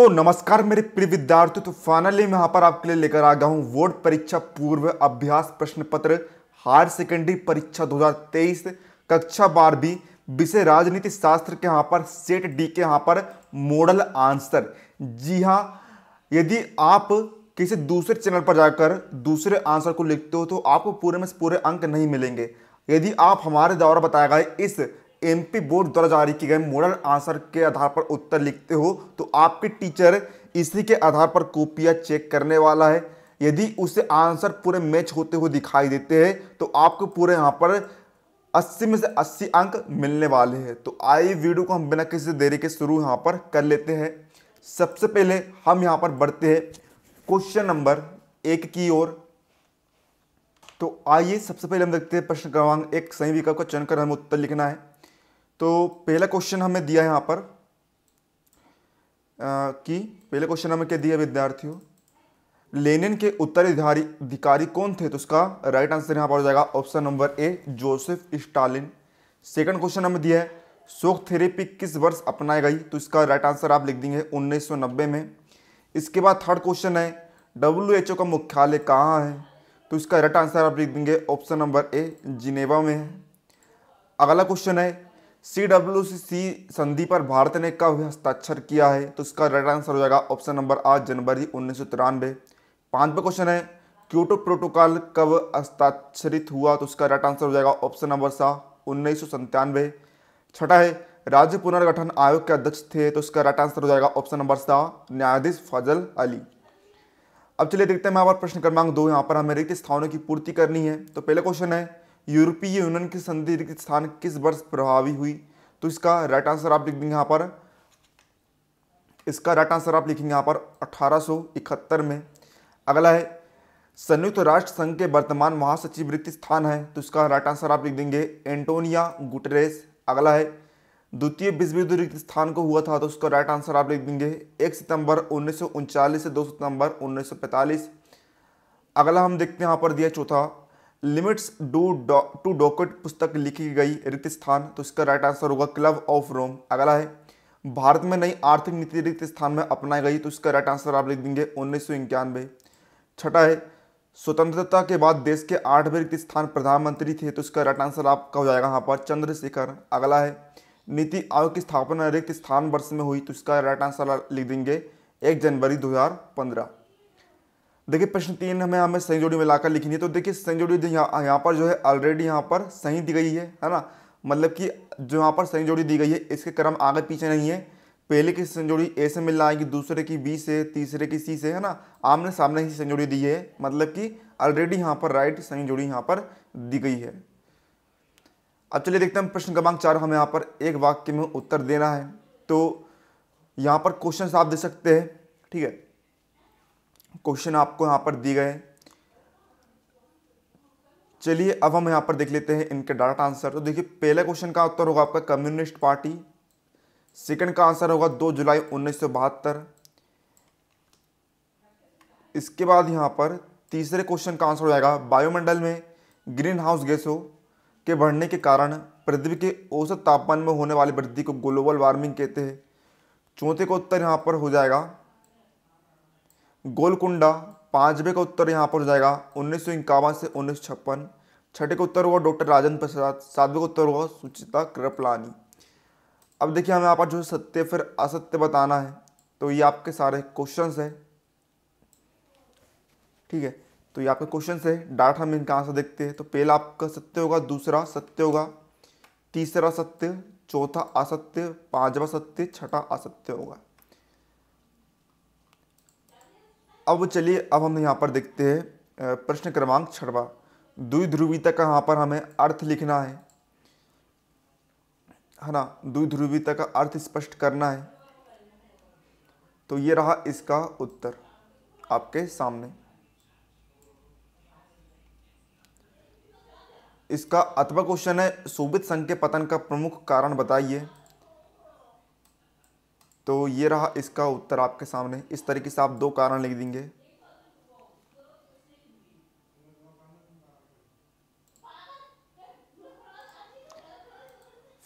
तो नमस्कार मेरे प्रिय विद्यार्थियों तो फाइनली मैं यहाँ पर आपके लिए लेकर आ गया हूँ बोर्ड परीक्षा पूर्व अभ्यास प्रश्न पत्र हायर सेकेंडरी परीक्षा 2023 कक्षा बार भी विषय राजनीति शास्त्र के यहाँ पर सेट डी के यहाँ पर मॉडल आंसर जी हाँ यदि आप किसी दूसरे चैनल पर जाकर दूसरे आंसर को लिखते हो तो आपको पूरे में पूरे अंक नहीं मिलेंगे यदि आप हमारे द्वारा बताया गया इस एमपी बोर्ड द्वारा जारी किए गए मॉडल आंसर के आधार पर उत्तर लिखते हो तो आपके टीचर इसी के आधार पर कॉपियाँ चेक करने वाला है यदि उसे आंसर पूरे मैच होते हुए दिखाई देते हैं तो आपको पूरे यहाँ पर 80 में से 80 अंक मिलने वाले हैं तो आइए वीडियो को हम बिना किसी देरी के शुरू यहाँ पर कर लेते हैं सबसे पहले हम यहाँ पर बढ़ते हैं क्वेश्चन नंबर एक की ओर तो आइए सबसे पहले हम देखते हैं प्रश्न क्रमांक एक सही विकल्प का चयन कर हमें उत्तर लिखना है तो पहला क्वेश्चन हमें दिया यहां यहाँ पर आ, कि पहले क्वेश्चन हमें क्या दिया विद्यार्थियों लेनिन के उत्तराधिकारी अधिकारी कौन थे तो उसका राइट आंसर यहाँ पर हो जाएगा option number A Joseph Stalin second question हमें दिया है शोक थेरेपी किस वर्ष अपनाई गई तो इसका राइट आंसर आप लिख देंगे 1990 में इसके बाद थर्ड क्वेश्चन है डब्ल्यू का मुख्यालय कहाँ है तो इसका राइट आंसर आप लिख देंगे ऑप्शन नंबर ए जिनेवा में है अगला क्वेश्चन है सी डब्ल्यू सी सी संधि पर भारत ने कब हस्ताक्षर किया है तो इसका राइट आंसर हो जाएगा ऑप्शन नंबर आठ जनवरी उन्नीस सौ तिरानवे पांचवा क्वेश्चन है क्योटो प्रोटोकॉल कब हस्ताक्षरित हुआ तो इसका राइट आंसर हो जाएगा ऑप्शन नंबर सा उन्नीस सौ संतानवे छठा है राज्य पुनर्गठन आयोग के अध्यक्ष थे तो इसका राइट आंसर हो जाएगा ऑप्शन नंबर सा न्यायाधीश फजल अली अब चलिए देखते हैं यहाँ पर प्रश्न क्रमांक दो यहाँ पर हमें रिक्त स्थानों की पूर्ति करनी है तो पहला क्वेश्चन है यूरोपीय यूनियन की संधि स्थान किस वर्ष प्रभावी हुई तो इसका राइट आंसर आप लिख देंगे यहाँ पर इसका राइट आंसर आप लिखेंगे यहाँ पर 1871 में अगला है संयुक्त राष्ट्र संघ के वर्तमान महासचिव रिक्त स्थान है तो इसका राइट आंसर आप लिख देंगे एंटोनिया गुटरेस अगला है द्वितीय विश्व युद्ध रिक्त स्थान को हुआ था तो उसका राइट आंसर आप लिख देंगे एक सितंबर उन्नीस से दो सितंबर उन्नीस अगला हम देखते हैं यहाँ पर दिया चौथा लिमिट्स डू टू डॉकट पुस्तक लिखी गई रिक्त स्थान तो इसका राइट आंसर होगा क्लब ऑफ रोम अगला है भारत में नई आर्थिक नीति रिक्त स्थान में अपनाई गई तो इसका राइट आंसर आप लिख देंगे उन्नीस सौ इक्यानवे छठा है स्वतंत्रता के बाद देश के आठवें रिक्त स्थान प्रधानमंत्री थे तो इसका राइट आंसर आपका हो जाएगा यहाँ पर चंद्रशेखर अगला है नीति आयोग की स्थापना रिक्त स्थान वर्ष में हुई तो इसका राइट आंसर लिख देंगे एक जनवरी दो हजार पंद्रह देखिए प्रश्न तीन हमें हमें सही जोड़ी मिलाकर लिखनी है तो देखिए सही जोड़ी यहाँ यहाँ पर जो है ऑलरेडी यहाँ पर सही दी गई है है ना मतलब कि जो यहाँ पर सही जोड़ी दी गई है इसके क्रम आगे पीछे नहीं है पहले की संजोड़ी ए से मिल आएगी दूसरे की बी से तीसरे की सी से है ना आमने सामने ही संजोड़ी दी है मतलब कि ऑलरेडी यहाँ पर राइट सही जोड़ी यहाँ पर दी गई है अब चलिए देखते हैं प्रश्न क्रमांक चार हमें यहाँ पर एक वाक्य में उत्तर देना है तो यहाँ पर क्वेश्चन आप दे सकते हैं ठीक है क्वेश्चन आपको यहाँ पर दिए गए चलिए अब हम यहाँ पर देख लेते हैं इनके डायरेक्ट आंसर तो देखिए पहले क्वेश्चन का उत्तर होगा आपका कम्युनिस्ट पार्टी सेकंड का आंसर होगा दो जुलाई उन्नीस इसके बाद यहाँ पर तीसरे क्वेश्चन का आंसर हो जाएगा वायुमंडल में ग्रीन हाउस गैसों के बढ़ने के कारण पृथ्वी के औसत तापमान में होने वाली वृद्धि को ग्लोबल वार्मिंग कहते हैं चौथे का उत्तर यहाँ पर हो जाएगा गोलकुंडा पांचवे का उत्तर यहाँ पर हो जाएगा उन्नीस से उन्नीस छप्पन छठे का उत्तर हुआ डॉक्टर राजेंद्र प्रसाद सातवें का उत्तर हुआ सुचिता कृपलानी अब देखिए हमें यहाँ पर जो सत्य फिर असत्य बताना है तो ये आपके सारे क्वेश्चंस हैं ठीक है तो ये आपके क्वेश्चन है डाट हम इनका आंसर देखते हैं तो पहला आपका सत्य होगा दूसरा सत्य होगा तीसरा सत्य चौथा असत्य पांचवा सत्य छठा असत्य होगा अब चलिए अब हम यहाँ पर देखते हैं प्रश्न क्रमांक छठवा द्विध्रुवीता का यहाँ पर हमें अर्थ लिखना है है ना द्विध्रुवीता का अर्थ स्पष्ट करना है तो ये रहा इसका उत्तर आपके सामने इसका अथवा क्वेश्चन है शोभित संघ के पतन का प्रमुख कारण बताइए तो ये रहा इसका उत्तर आपके सामने इस तरीके से आप दो कारण लिख देंगे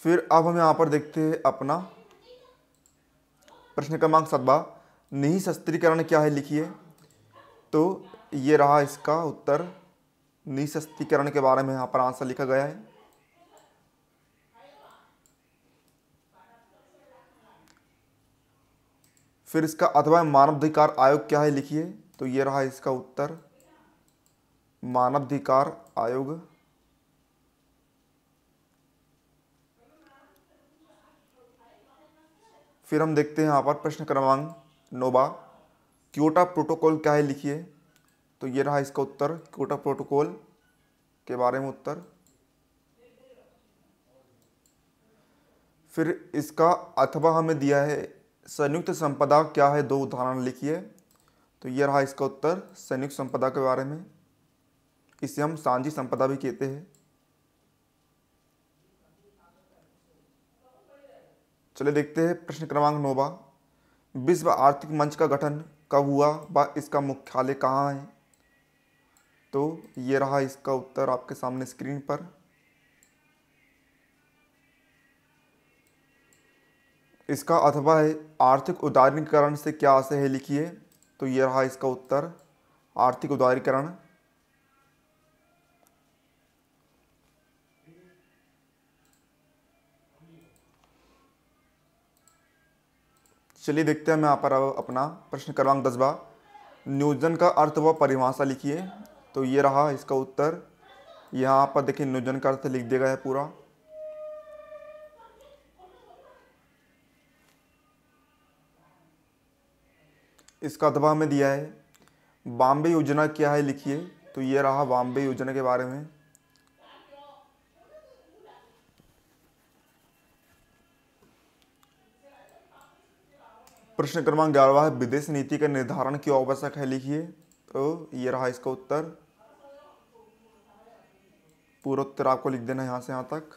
फिर अब हम यहाँ पर देखते हैं अपना प्रश्न क्रमांक सतवा नहीं शस्त्रीकरण क्या है लिखिए तो ये रहा इसका उत्तर निःशस्त्रीकरण के बारे में यहाँ पर आंसर लिखा गया है फिर इसका अथवा मानवाधिकार आयोग क्या है लिखिए तो ये रहा इसका उत्तर मानवाधिकार आयोग फिर हम देखते हैं यहां पर प्रश्न क्रमांक नोबा क्योटा प्रोटोकॉल क्या है लिखिए तो ये रहा इसका उत्तर क्योटा प्रोटोकॉल के बारे में उत्तर फिर इसका अथवा हमें दिया है संयुक्त संपदा क्या है दो उदाहरण लिखिए तो यह रहा इसका उत्तर संयुक्त संपदा के बारे में इसे हम सांझी संपदा भी कहते हैं चलिए देखते हैं प्रश्न क्रमांक नौवा विश्व आर्थिक मंच का गठन कब हुआ व इसका मुख्यालय कहाँ है तो ये रहा इसका उत्तर आपके सामने स्क्रीन पर इसका अथवा है आर्थिक उदारीकरण से क्या आशय है लिखिए तो यह रहा इसका उत्तर आर्थिक उदारीकरण चलिए देखते हैं मैं यहाँ पर अपना प्रश्न क्रमांक दसवा नियोजन का अर्थ व परिभाषा लिखिए तो ये रहा इसका उत्तर यहाँ पर देखिए नियोजन का अर्थ लिख दिया गया है पूरा इसका अथवा में दिया है बॉम्बे योजना क्या है लिखिए तो ये रहा बॉम्बे योजना के बारे में प्रश्न क्रमांक ग्यारहवा है विदेश नीति का निर्धारण क्यों आवश्यक है लिखिए तो ये रहा इसका उत्तर पूरा उत्तर आपको लिख देना यहां से यहां तक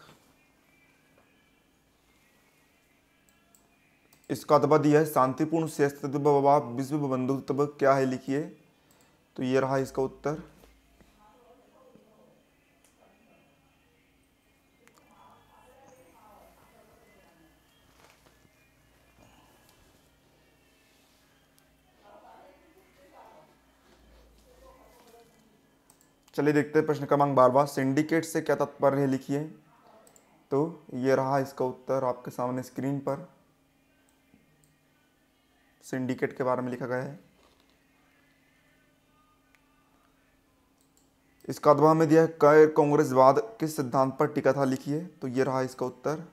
इसका अदबा दिया है शांतिपूर्ण श्रेष्ठ विश्व बंधुत्व क्या है लिखिए तो ये रहा इसका उत्तर चलिए देखते हैं प्रश्न क्रमांक बारवा सिंडिकेट से क्या तत्पर है लिखिए तो ये रहा इसका उत्तर आपके सामने स्क्रीन पर सिंडिकेट के बारे में लिखा गया है इसका अथवा में दिया है कैर कांग्रेसवाद किस सिद्धांत पर टिका था लिखिए तो ये रहा इसका उत्तर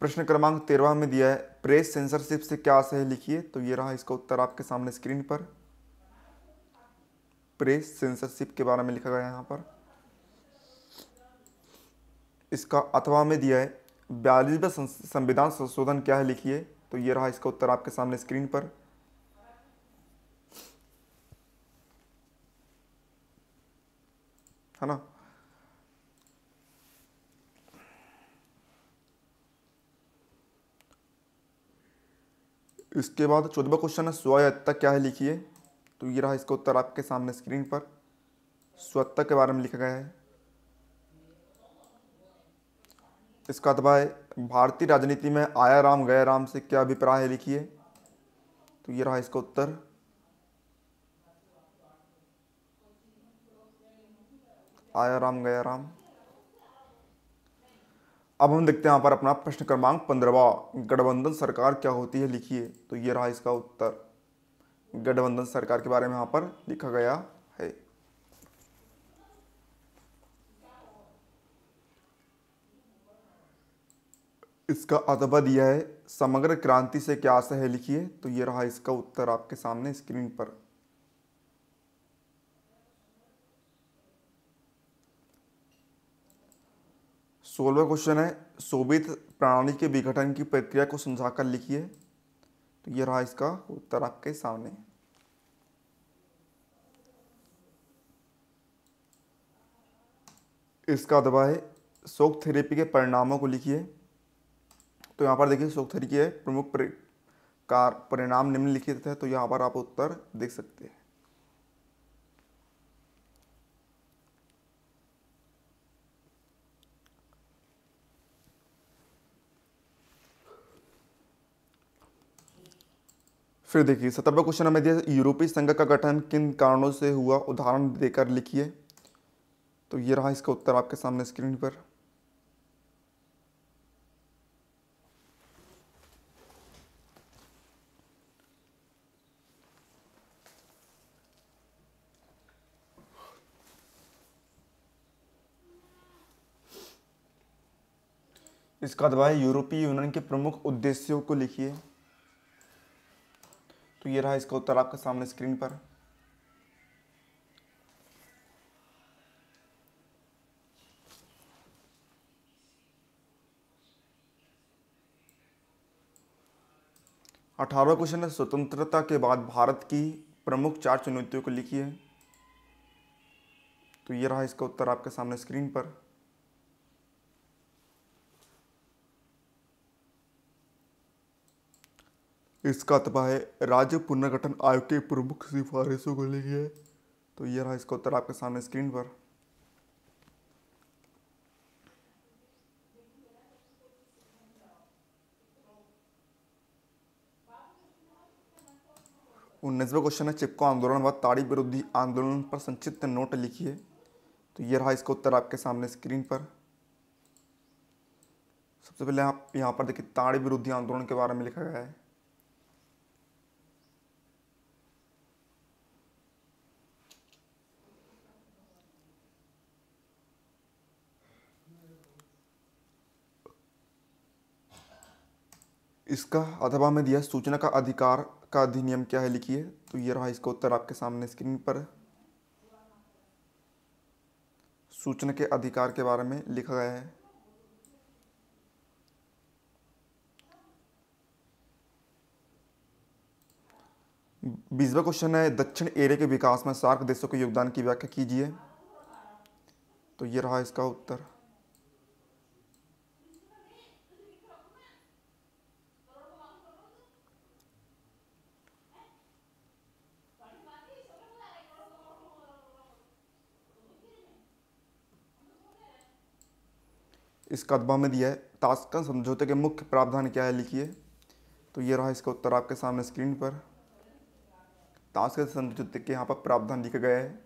प्रश्न क्रमांक तेरवा में दिया है प्रेस सेंसरशिप से क्या आशय है लिखिए तो ये रहा इसका उत्तर आपके सामने स्क्रीन पर प्रेस सेंसरशिप के बारे में लिखा गया है यहाँ पर इसका अथवा में दिया है बयालीसवें संविधान संशोधन क्या है लिखिए तो ये रहा इसका उत्तर आपके सामने स्क्रीन पर है ना इसके बाद चौदवा क्वेश्चन है स्वायत्ता क्या है लिखिए तो ये रहा इसका उत्तर आपके सामने स्क्रीन पर स्वत्ता के बारे में लिखा गया है इसका अथवा भारतीय राजनीति में आया राम गया राम से क्या अभिप्राय है लिखिए तो ये रहा इसका उत्तर आया राम गया राम अब हम देखते हैं यहां पर अपना प्रश्न क्रमांक पंद्रवा गठबंधन सरकार क्या होती है लिखिए तो ये रहा इसका उत्तर गठबंधन सरकार के बारे में यहां पर लिखा गया इसका अदबा दिया है समग्र क्रांति से क्या आशा है लिखिए तो ये रहा इसका उत्तर आपके सामने स्क्रीन पर सोलवा क्वेश्चन है शोभित प्रणाली के विघटन की प्रक्रिया को समझाकर लिखिए तो ये रहा इसका उत्तर आपके सामने इसका दबा है शोक थेरेपी के परिणामों को लिखिए तो यहाँ पर देखिए सूक्त थ्री के प्रमुख का परिणाम निम्नलिखित है तो यहाँ पर आप उत्तर देख सकते हैं फिर देखिए सत्रहवा क्वेश्चन हमें दिया यूरोपीय संघ का गठन किन कारणों से हुआ उदाहरण देकर लिखिए तो ये रहा इसका उत्तर आपके सामने स्क्रीन पर इसका दवा है यूरोपीय यूनियन के प्रमुख उद्देश्यों को लिखिए तो ये रहा इसका उत्तर आपके सामने स्क्रीन पर अठारह क्वेश्चन है स्वतंत्रता के बाद भारत की प्रमुख चार चुनौतियों को लिखिए तो ये रहा इसका उत्तर आपके सामने स्क्रीन पर इसका तबाह है राज्य पुनर्गठन आयोग की प्रमुख सिफारिशों को लेकर है तो ये रहा इसका उत्तर आपके सामने स्क्रीन पर उन्नीसवा क्वेश्चन है चिपको आंदोलन व ताड़ी विरोधी आंदोलन पर संक्षिप्त नोट लिखिए तो ये रहा इसका उत्तर आपके सामने स्क्रीन पर सबसे पहले आप यहाँ पर देखिए ताड़ी विरोधी आंदोलन के बारे में लिखा गया है इसका अथवा में दिया सूचना का अधिकार का अधिनियम क्या है लिखिए तो ये रहा इसका उत्तर आपके सामने स्क्रीन पर सूचना के अधिकार के बारे में लिखा गया है बीसवा क्वेश्चन है दक्षिण एरिया के विकास में सार्क देशों के योगदान की व्याख्या कीजिए तो ये रहा इसका उत्तर इस कदबा में दिया है ताशकंद समझौते के मुख्य प्रावधान क्या है लिखिए तो ये रहा इसका उत्तर आपके सामने स्क्रीन पर ताशकंद समझौते के यहाँ पर प्रावधान लिखे गया है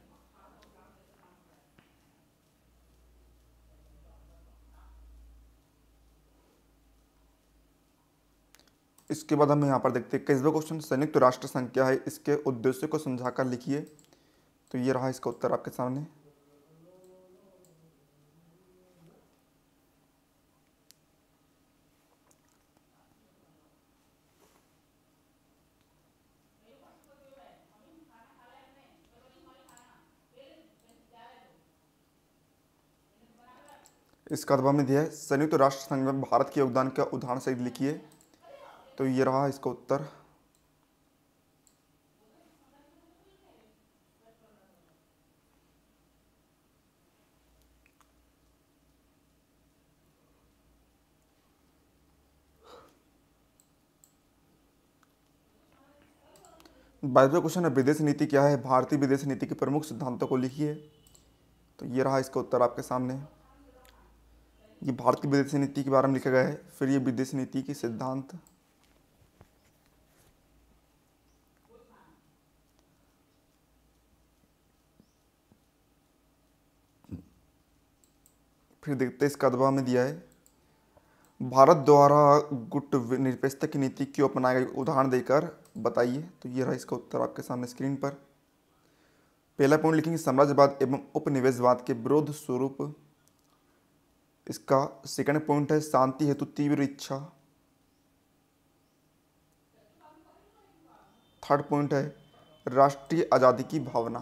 इसके बाद हम यहाँ पर देखते हैं कैसे क्वेश्चन संयुक्त राष्ट्र संख्या है इसके उद्देश्य को समझाकर लिखिए तो ये रहा इसका उत्तर आपके सामने इस कदबा में दिया है संयुक्त तो राष्ट्र संघ में भारत के योगदान का उदाहरण सहित लिखिए तो ये रहा इसका उत्तर बाईसवा क्वेश्चन है विदेश नीति क्या है भारतीय विदेश नीति के प्रमुख सिद्धांतों को लिखिए तो ये रहा इसका उत्तर आपके सामने ये भारत की विदेशी नीति के बारे में लिखा गया है फिर ये विदेशी नीति के सिद्धांत फिर देखते हैं इसका दबाव में दिया है भारत द्वारा गुट निरपेक्षता की नीति क्यों अपनाया गई उदाहरण देकर बताइए तो ये रहा इसका उत्तर आपके सामने स्क्रीन पर पहला पॉइंट लिखेंगे साम्राज्यवाद एवं उपनिवेशवाद के विरोध स्वरूप इसका सेकंड पॉइंट है शांति हेतु तीव्र इच्छा थर्ड पॉइंट है राष्ट्रीय आज़ादी की भावना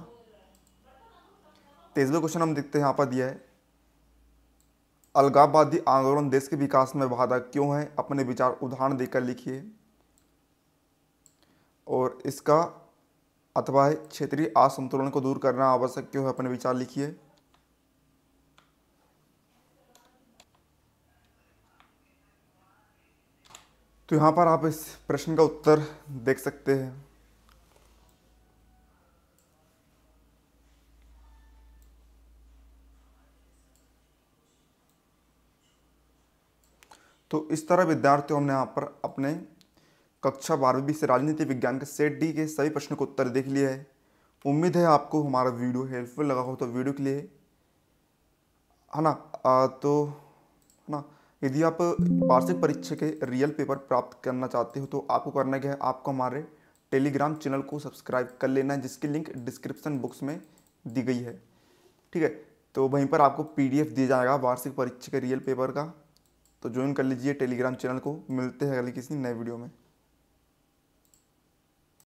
तेजवे क्वेश्चन हम देखते हैं यहाँ पर दिया है अलगाववादी आंदोलन देश के विकास में बाधा क्यों है अपने विचार उदाहरण देकर लिखिए और इसका अथवा क्षेत्रीय असंतुलन को दूर करना आवश्यक क्यों है अपने विचार लिखिए तो यहां पर आप इस प्रश्न का उत्तर देख सकते हैं तो इस तरह विद्यार्थियों हमने यहां पर अपने कक्षा बारहवीं से राजनीति विज्ञान के सेट डी के सभी प्रश्नों को उत्तर देख लिया है उम्मीद है आपको हमारा वीडियो हेल्पफुल लगा हो तो वीडियो के लिए है ना तो है ना यदि आप वार्षिक परीक्षा के रियल पेपर प्राप्त करना चाहते हो तो आपको करना क्या है आपको हमारे टेलीग्राम चैनल को सब्सक्राइब कर लेना है जिसकी लिंक डिस्क्रिप्शन बुक्स में दी गई है ठीक है तो वहीं पर आपको पीडीएफ दिया जाएगा वार्षिक परीक्षा के रियल पेपर का तो ज्वाइन कर लीजिए टेलीग्राम चैनल को मिलते हैं अगले किसी नए वीडियो में